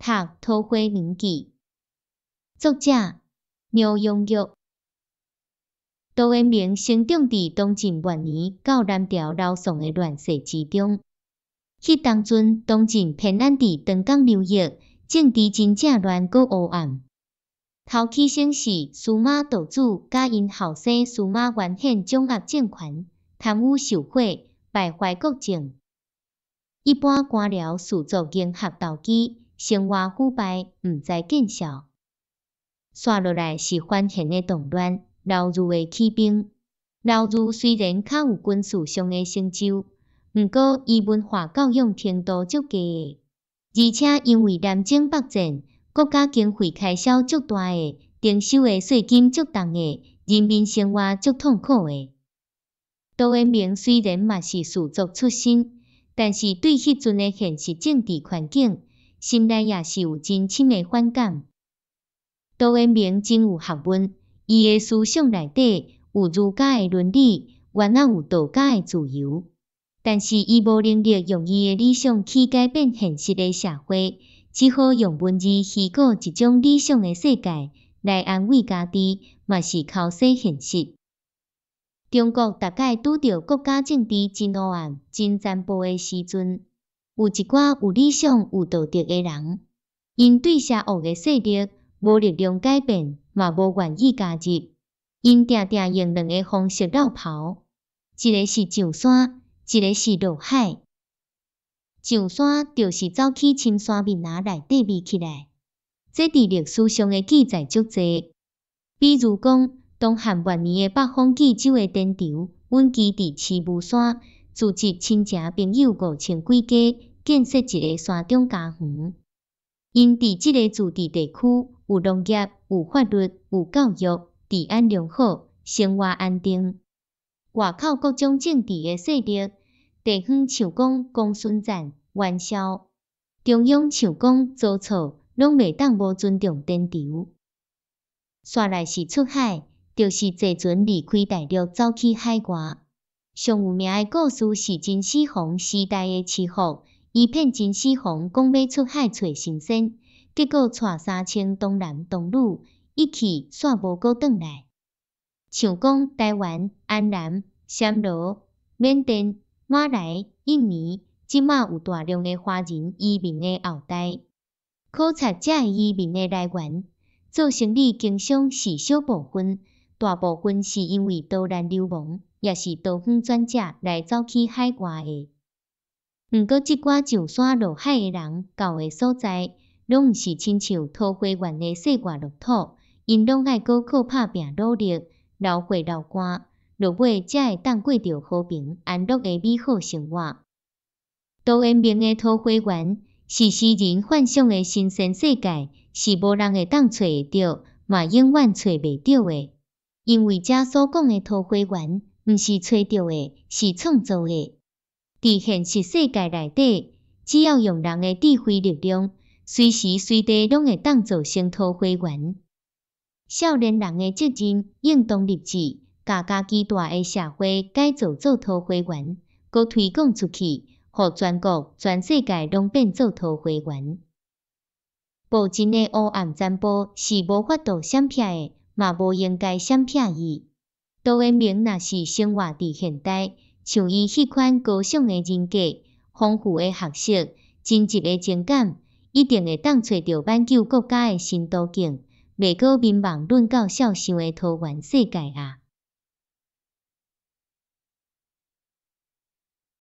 读《桃花源记》，作者刘永玉。杜恩明生长在东晋末年到南朝刘宋的乱世之中，迄当阵东晋偏安伫长江流域，政治真正乱过乌暗。头起先是司马道子甲因后生司马元献掌握政权、贪污受贿、败坏国政，一般官僚士族迎合投机。生活腐败，毋再见效，刷落来是欢庆的动乱，劳如诶起兵。劳如虽然较有军事上的成就，毋过伊文化教育程度足低诶，而且因为南征北战，国家经费开销足大诶，征收诶税金足重诶，人民生活足痛苦诶。杜文明虽然嘛是士族出身，但是对迄阵诶现实政治环境，心内也是有真深诶反感。杜文明真有学问，伊诶思想内底有儒家诶伦理，原来有道家诶自由。但是伊无能力用伊诶理想去改变现实诶社会，只好用文字虚构一种理想诶世界来安慰家己，也是靠说现实。中国大概拄着国家政治真黑暗、真残暴诶时阵。有一寡有理想、有道德诶人，因对社会诶势力无力量改变，嘛无愿意加入，因定定用两个方式绕跑，一个是上山，一个是落海。上山著是走去深山密林内躲避起来，这伫历史上诶记载足多。比如讲，东汉末年诶北方巨州诶田畴，阮籍伫慈母山。组织亲戚朋友五千几家，建设一个山中家园。因伫即个自治地区，有农业，有法律，有教育，治安良好，生活安定。外口各种政治的势力，地方像讲公孙瓒、袁绍，中央像讲周操，拢未当无尊重天朝。山内是出海，就是坐船离开大陆，走去海外。上有名诶故事是秦始皇时代诶欺负，伊骗秦始皇讲要出海找神仙，结果带三千东男、东女一起煞无阁倒来。像讲台湾、安南、暹罗、缅甸、马来、印尼，即马有大量诶华人移民诶后代。考察遮移民诶来源，做生意经商是小部分。大部分是因为多难流亡，也是多荒转徙来走去海外的。毋过，即寡上山落海的人，到的所在，拢毋是亲像桃花源的世外乐土，因拢爱高考、拍拼努力、流血、流汗，落尾才会当过着和平、安乐的美好生活。桃花明的桃花源，是诗人幻想的新鲜世界，是无人会当找得到，也永远找袂到的。因为遮所讲的桃花源，毋是吹着诶，是创造诶。伫现实世界内底，只要用人的智慧力量，随时随地拢会当做成桃花源。少年人的责任，应当立志，把家己大诶社会改造做桃花源，搁推广出去，互全国、全世界拢变做桃花源。无真的黑暗残暴，是无法度闪避诶。嘛无应该嫌避伊。杜文明若是生活伫现代，像伊迄款高尚诶人格、丰富诶学识、真挚诶情感，一定会当找到挽救国家诶新途径，未过民望沦到小想诶桃源世界啊！